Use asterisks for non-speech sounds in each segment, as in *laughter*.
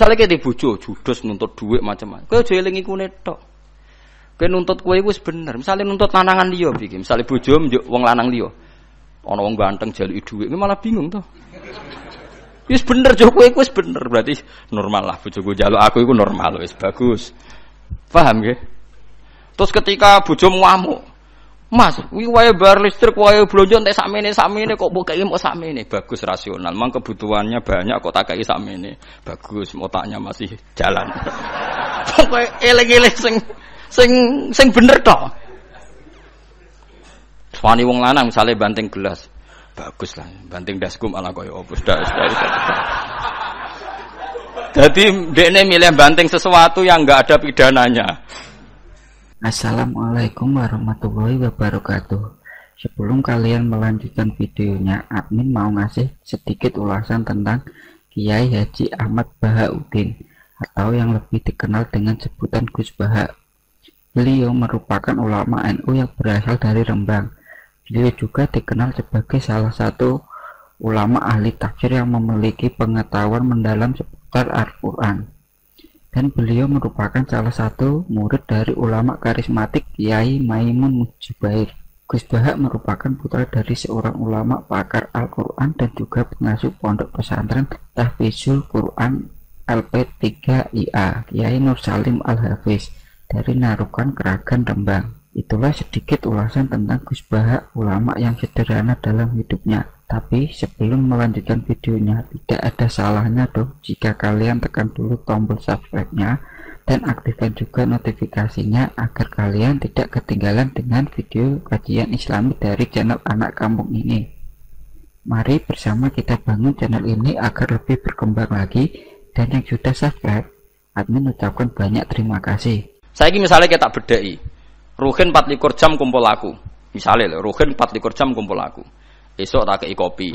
Misalnya di bojo, judes nuntut duit macam-macam. Kau jual eling iku netok. Kau nuntut kue bener. Misalnya nuntut lanangan dia, begini. Misalnya bujo menjuk uang lanang dia. Ono uang ganteng jalur duit, ini malah bingung tuh. Ya wis bener jo kowe wis bener berarti normal lah bojoku jaluk aku iku normal wis bagus. Paham nggih? Terus ketika bojo ngamuk, Mas, wi wae bar listrik wae blonjo entek sakmene kok buka kei mau ini Bagus rasional. Mang kebutuhannya banyak kok tak kei ini Bagus otaknya masih jalan. *laughs* Pokoke eleng-eleng sing sing sing bener toh. Suwani wong lanang misalnya banting gelas. Bagus lah, banting daskum ala koyo opus Jadi dia milih banting sesuatu yang enggak ada pidananya. Assalamualaikum warahmatullahi wabarakatuh Sebelum kalian melanjutkan videonya admin mau ngasih sedikit ulasan tentang Kiai Haji Ahmad Bahauddin atau yang lebih dikenal dengan sebutan Gus Baha Beliau merupakan ulama NU yang berasal dari Rembang Beliau juga dikenal sebagai salah satu ulama ahli tafsir yang memiliki pengetahuan mendalam seputar Al-Quran dan beliau merupakan salah satu murid dari ulama karismatik Kiai Maimun Mujibair. Gus Bahak merupakan putra dari seorang ulama pakar Al-Quran dan juga pengasuh pondok pesantren Tahfizul Quran LP3IA Kiai Nur Salim Al-Hafiz dari Narukan Keragan Rembang. Itulah sedikit ulasan tentang Gus Bahak, ulama yang sederhana dalam hidupnya. Tapi sebelum melanjutkan videonya, tidak ada salahnya dong jika kalian tekan dulu tombol subscribe-nya dan aktifkan juga notifikasinya agar kalian tidak ketinggalan dengan video kajian islami dari channel anak kampung ini. Mari bersama kita bangun channel ini agar lebih berkembang lagi dan yang sudah subscribe, admin ucapkan banyak terima kasih. Saya ini misalnya kita bedai, Ruhin 4 jam kumpul aku. Misalnya, Ruhin 4 jam kumpul aku Esok tak kei kopi.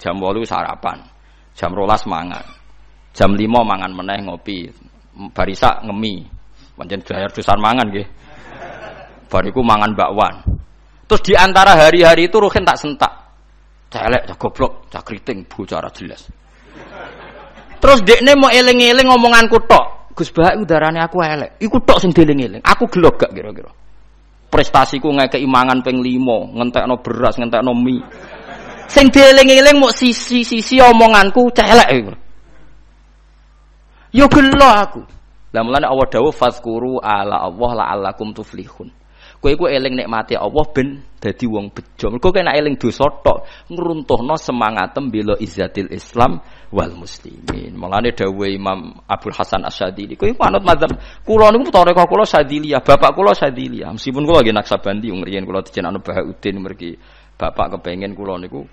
Jam walu sarapan. Jam rolas mangan. Jam limo mangan meneh ngopi. barisak ngemi. Pancen bayar dusan mangan gih, Bariku mangan bakwan. Terus di antara hari-hari itu rohin tak sentak. Celek, tak goblok, tak keriting, jelas. Terus dekne mau eling-eling omonganku tok. Gus Bahak udaranya aku elek. Iku tok sing dieling-eling. Aku gelok gak kira-kira. Prestasiku ngekeki penglimo, ping 5, ngentekno beras, ngentekno mie. Sing dieling-eling mau sisi-sisi omonganku celek iku. Ya Yo gelo aku. Lah mulane Allah dawuh fazkuru ala Allah la'allakum tuflihun. Kowe iku eling nikmate Allah ben dadi wong bejo. Mergo kena eling dosa tok ngruntuhno semangatem bela izzatil Islam wal muslimin. Mulane dawuh Imam Abdul Hasan Asyadili, kowe iku anut mazhab kula niku tarekah kula Syadiliyah, bapak kula Syadiliyah. Meskipun kula nggih Naksabandi wong riyen kula dijeneng Bahauddin mergi bapak kepengen kula niku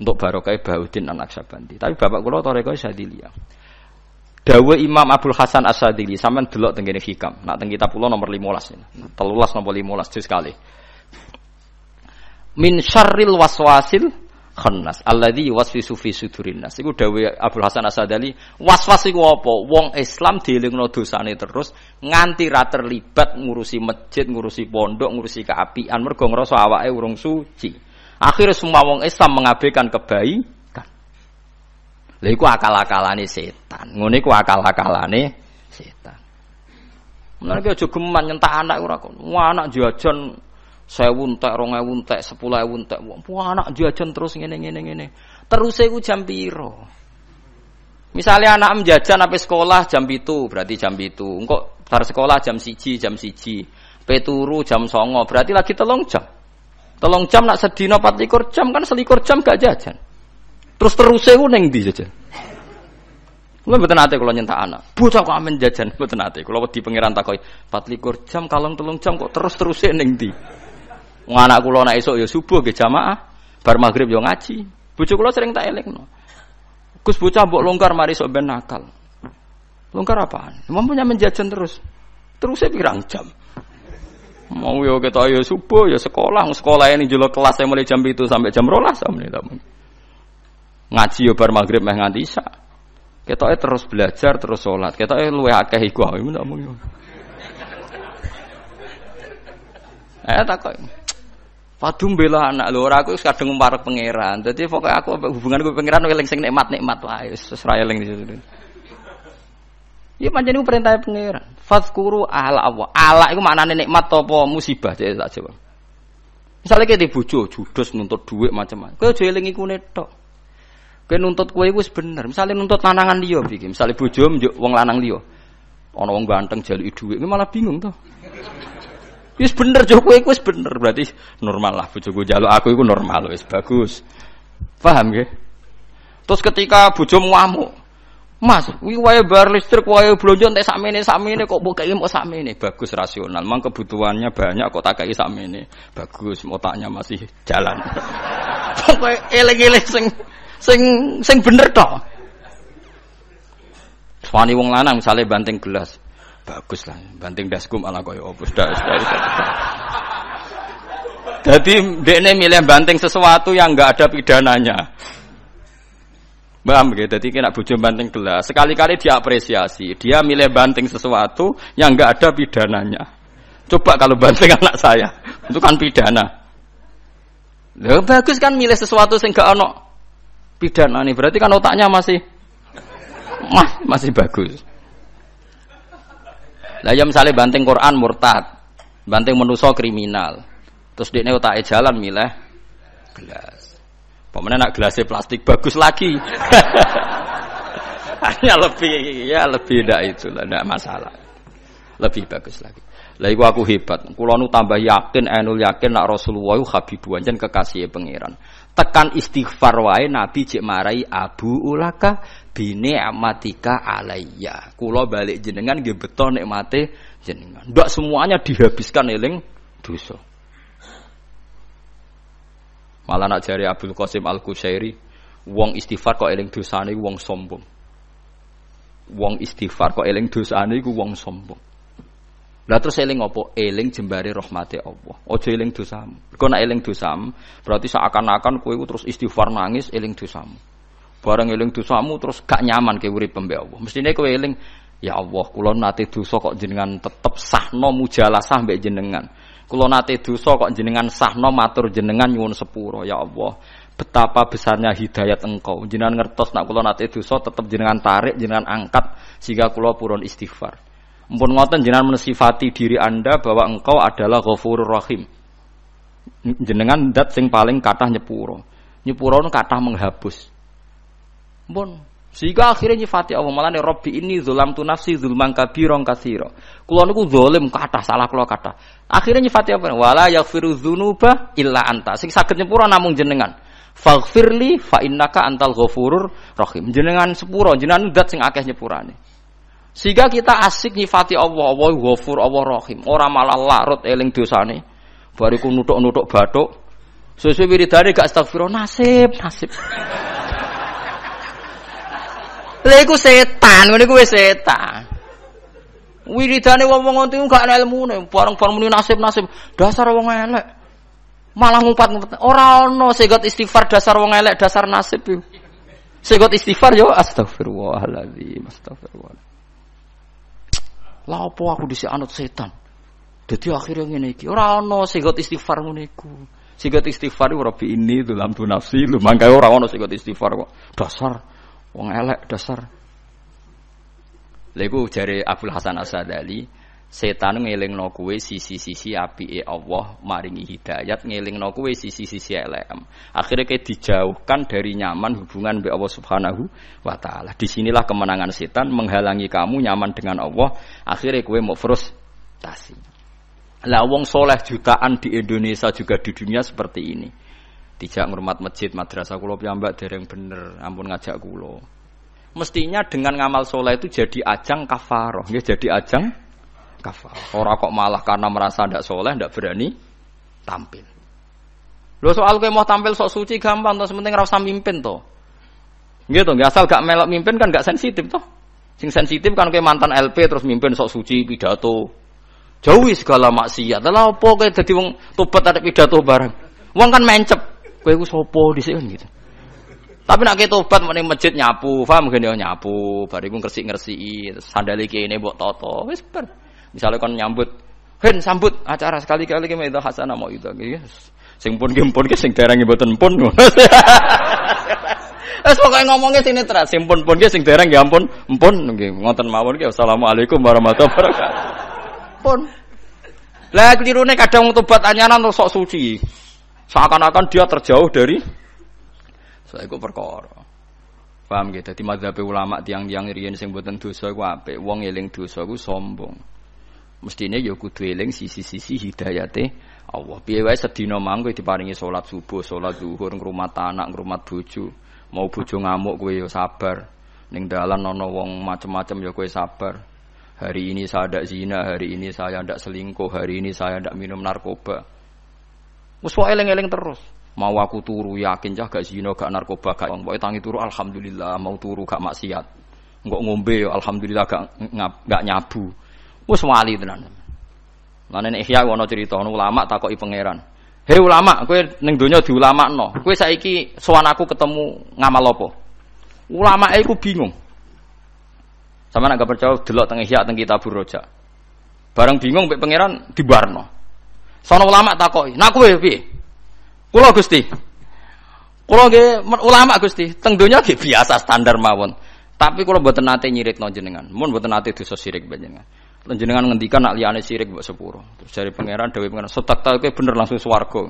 untuk barokai Baudin anak Sabandi. Tapi bapak kula toreko Sadilia. Dawe Imam Abdul Hasan Asadili sampean delok teng hikam. Nak teng kitab kula nomor 15 ini. 13 nomor 15 juz sekali. Min syarril waswasil khannas alladzi yuwaswisu fi sudurin nas. Iku dawe Abdul Hasan Asadili, waswas iku apa? Wong Islam dielingno dosane terus nganti ra terlibat ngurusi masjid, ngurusi pondok, ngurusi keapian mergo ngrasa awake urung suci. Akhirnya semua wong Islam mengabaikan kebaikan. Lha iku akal-akalane setan. Ngene iku akal-akalane setan. Menawa aja geman nyentak anak ora kok. anak jajan sewu entek, rong ewu entek, sepuluh ewu Wah, anak jajan terus ngene ngene ngene. Terus iku jam piro? Misalnya anak menjajan sampai sekolah jam itu, berarti jam itu. Engkau tar sekolah jam siji, jam siji. Peturu jam songo, berarti lagi telung jam. Tolong jam nak sedina likur jam kan selikur jam gak jajan. Terus terus saya neng di jajan. Lu betul kalau nyentak anak. Bocah kok amin jajan betul Kalau di pangeran takoi likur jam kalong telung jam kok terus terus saya neng di. Anak kulo nak esok ya subuh ke jamaah. Bar maghrib yo ya ngaji. Bocah kulo sering tak elek no. Gus bocah mbok longgar mari sok ben nakal. Longgar apaan? Mampunya menjajan terus. terus Terusnya pirang jam. Mau yo ya kita ya yo subuh yo ya sekolah, sekolah ini jelo kelas saya mulai jam itu sampai jam rolas sama nih tamu. Ngaji yo bar maghrib meh nganti isya. Kita terus belajar terus sholat. Kita luwe akeh iku ini tamu yo. Eh tak kok. Padum bela anak lho ora aku kadang marek pangeran. Jadi pokoke aku hubungan gue pangeran eling sing nikmat-nikmat wae wis ora eling di situ. Ya perintah pangeran. Fadhkuru ala Allah. Ala iku maknane nikmat apa musibah cek tak jawab. Misalnya kete bojo judes nuntut duit macam-macam. Kau aja eling iku tok. nuntut kue iku wis bener. nuntut lanangan dia Bikin. Misalnya bujo, njuk wong lanang liya. Ana wong ganteng duit. dhuwit, malah bingung toh. Wis bener jo kowe iku bener, berarti normal lah bojoku jaluk aku itu normal wis bagus. Paham nggih? Terus ketika bujo muamu. Mas, wi wae bar listrik wae blonjo entek sakmene ini kok buka kei mau ini Bagus rasional. Mang kebutuhannya banyak kok tak kei ini Bagus otaknya masih jalan. *laughs* Pokoke eleng-eleng sing sing sing bener toh. Suwani wong lanang misalnya banting gelas. Bagus lah, banting daskum ala koyo obus. Jadi dia milih banting sesuatu yang enggak ada pidananya. Paham ya? Jadi kena bujuk banting gelas. Sekali-kali dia apresiasi. Dia milih banting sesuatu yang enggak ada pidananya. Coba kalau banting *laughs* anak saya, itu kan pidana. Loh, bagus kan milih sesuatu sing gak ono pidana nih. Berarti kan otaknya masih *laughs* mas, masih bagus. Lah ya misalnya banting Quran murtad, banting menuso kriminal. Terus dia otaknya jalan milih gelas. Pemenang nak gelasnya plastik bagus lagi. *laughs* Hanya lebih ya lebih tidak itu tidak masalah. Lebih bagus lagi. Lah iku aku hebat. Kula nu tambah yakin enul yakin nak Rasulullah itu habibu anjen kekasih pangeran. Tekan istighfar wae Nabi cek marai Abu Ulaka bini amatika alayya. Kula balik jenengan nggih beto nikmate jenengan. Ndak semuanya dihabiskan eling dosa. Malah nak jari Abdul Qasim Al Kusairi, wong istighfar kok eling dosane wong sombong. Wong istighfar kok eling dosane iku wong sombong. Lah terus eling apa? Eling jembare rahmate Allah. Aja eling dosamu. Kok nak eling dosamu, berarti seakan-akan kowe terus istighfar nangis eling dosamu. Barang eling dosamu terus gak nyaman ke urip pembe Allah. Mestine kowe eling, ya Allah, kulon nate dosa kok jenengan tetep sahno mujalasah mbek jenengan. Kulo nate dosa kok jenengan sahno matur jenengan nyuwun sepuro ya Allah. Betapa besarnya hidayat engkau. Jenengan ngertos nak kulo nate dosa tetap jenengan tarik, jenengan angkat sehingga kulo purun istighfar. Mpun ngoten jenengan mensifati diri Anda bahwa engkau adalah Ghafurur Rahim. Jenengan dat sing paling kathah nyepuro. Nyepuro kathah menghapus. Mpun sehingga akhirnya nyifati Allah malah nih Robbi ini zulam tu nafsi zulman kabirong kasiro. Kulo niku zolim kata salah kulo kata. Akhirnya nyifati apa? Wala firu zunuba illa anta. Sing sakit nyepuro namung jenengan. Fagfirli fa innaka antal ghafurur rahim. Jenengan sepuro, jenengan udah sing akeh nyepurane. Sehingga kita asik nyifati Allah, Allah ghafur, Allah rahim. orang malah larut eling dosane. Bariku nutuk-nutuk batuk. Sesuai wiridane gak astagfirullah nasib, nasib. Lha iku setan, ngene kuwi setan. Wiridane wong-wong ngonti gak ana ilmune, bareng-bareng muni nasib-nasib. Dasar wong elek. Malah ngumpat-ngumpat. Ora ana segot istighfar dasar wong elek, dasar nasib yo. Segot istighfar yo ya, astagfirullahaladzim, astagfirullah. Lah apa aku dhisik anut setan? Jadi akhirnya ngene iki. Ora ana segot istighfar ngene iku. Sigot istighfar ora bi ini dalam tu nafsi lu mangkae ora ana sigot istighfar kok. Dasar Wong elek dasar. Lego jari Abdul Hasan Asadali, setan ngelingno kuwe sisi-sisi api e Allah maringi hidayat ngelingno kuwe sisi-sisi elem. Akhirnya kayak dijauhkan dari nyaman hubungan be Allah Subhanahu wa taala. Disinilah kemenangan setan menghalangi kamu nyaman dengan Allah, akhirnya kuwe mau frustasi. Lah wong soleh jutaan di Indonesia juga di dunia seperti ini tidak ngurmat masjid madrasah kulo piyambak dereng bener ampun ngajak kulo mestinya dengan ngamal soleh itu jadi ajang kafaroh ya jadi ajang eh? kafaroh orang kok malah karena merasa tidak soleh tidak berani tampil lo soal gue mau tampil sok suci gampang tuh sementing rasa mimpin tuh gitu nggak asal gak melok mimpin kan gak sensitif tuh sing sensitif kan kayak mantan LP terus mimpin sok suci pidato jauhi segala maksiat lah apa kayak jadi wong tobat ada pidato bareng wong kan mencep Kowe iku sapa dhisik kan gitu. Tapi nak tobat mending masjid nyapu, paham dia kan ya? nyapu, bariku ngresik-ngresiki, sandali ini buat toto. Wis ber. Misale kon nyambut, "Hen sambut acara sekali-kali ki itu hasanah mau itu." Yes. Sing pun ki pun ki sing ibu mboten pun. *laughs* Wes pokoke ngomongnya sini terus, sing pun pun ki sing dereng ya ampun, ampun nggih. Ngoten mawon ki assalamualaikum warahmatullahi wabarakatuh. Pun. Lah kelirune kadang tobat anyaran sok suci. Seakan-akan dia terjauh dari saya iku perkara. Paham gitu. Dadi mazhab ulama tiang-tiang riyen sing buatan dosa iku apa? Wong eling dosa iku sombong. Mestinya ya kudu eling sisi-sisi hidayate Allah. Piye wae sedina mangko diparingi salat subuh, salat zuhur, ngrumat anak, ngrumat bojo. Mau bojo ngamuk kowe ya sabar. Ning dalan ana wong macem-macem ya kowe sabar. Hari ini saya tidak zina, hari ini saya tidak selingkuh, hari ini saya tidak minum narkoba. Muswa eling-eling terus. Mau aku turu yakin cah gak zina, gak narkoba, gak wong tangi turu alhamdulillah, mau turu gak maksiat. Engko ngombe yo, alhamdulillah gak ngap, gak nyabu. Wis wali tenan. Lan nek Ihya ana cerita ulama takoki pangeran. Hei ulama, kowe ning donya diulamakno. Kowe saiki soan aku ketemu ngamal apa? Ulama iku bingung. Sama nak gak percaya delok teng Ihya teng Kitabur Roja. Bareng bingung mek pangeran dibarno. Sono ulama takoi, nak kue piye? Kulo gusti, kulo ge ulama gusti, tengdonya ge biasa standar mawon. Tapi kulo buat nanti nyirik no jenengan, mun buat nanti dosa sirik jenengan. Jenengan ngendikan nak liane sirik buat sepuro. Terus dari pangeran, dewi pangeran, setak tak bener langsung suwargo.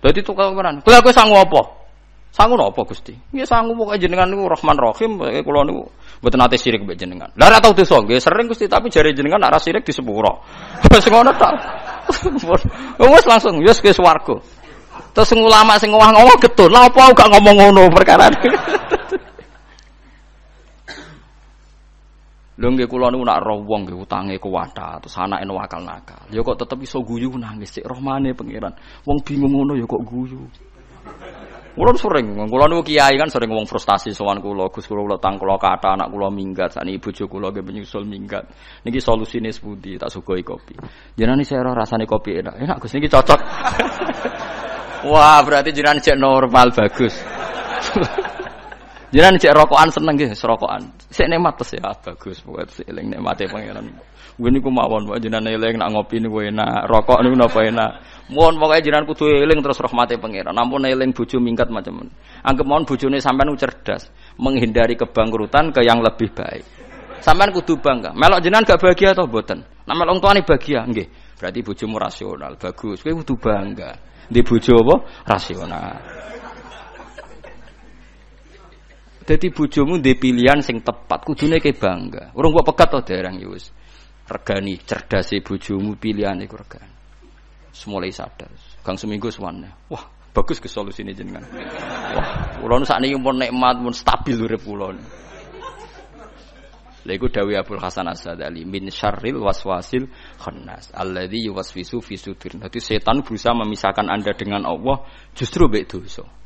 Jadi itu kau pangeran, kulo aku sanggup apa? Sanggup apa gusti? Ya sanggup pokoknya jenengan itu rahman rahim, kulo niku buat nanti sirik buat jenengan. Lara tau dosa, sering gusti tapi jari jenengan arah sirik di sepuro. Terus *laughs* ngono tak? Wis langsung yus ke swarga. Terus ulama sing ngowah ngowah getun, lha apa gak ngomong ngono perkara. *laughs* Lho nggih kula niku nak roh wong nggih utange kuwata, terus anake wakal nakal. Ya kok tetep iso guyu nangis sik rohmane pangeran. Wong bingung ngono ya kok guyu. Kulon sering, kulon nu kiai kan sering ngomong frustasi sowan kulo, gus kulo kulo tang kulo kata anak kulo minggat, sani ibu cucu kulo gak menyusul minggat. Niki solusinya budi tak sugoi kopi. Jangan nih saya rasanya kopi enak, enak gus niki cocok. *laughs* Wah berarti jangan cek normal bagus. *laughs* Jangan cek rokokan seneng gitu, serokokan. Saya nikmat ya bagus, buat saya eling nikmati pangeran. Gue niku mawon, buat jangan eling nak ngopi gue enak, rokok niku napa enak. Mohon pokoknya jangan kudu eling terus rahmati pangeran. Namun eling bujuk mingkat macam Anggap mohon bojone sampean cerdas, menghindari kebangkrutan ke yang lebih baik. Sampean kudu bangga. Melok jenengan gak bahagia atau boten? Namun melok tuane bahagia nggih. Berarti bojomu rasional, bagus. Kowe kudu bangga. Di bojo apa? Rasional. Jadi bujumu di pilihan sing tepat, kudune kayak bangga. Orang buat pekat tuh derang yus. Regani si bujumu pilihan regan. Semua Semulai sadar. Kang seminggu semuanya. Wah, bagus ke solusi ini jenengan. Wah, ulon saat ini pun nikmat pun stabil duri pulon. Lego Dawi Abdul Hasan Asadali min syarril waswasil khannas alladzi yuwaswisu fi sudur. Nanti setan berusaha memisahkan Anda dengan Allah justru begitu dosa.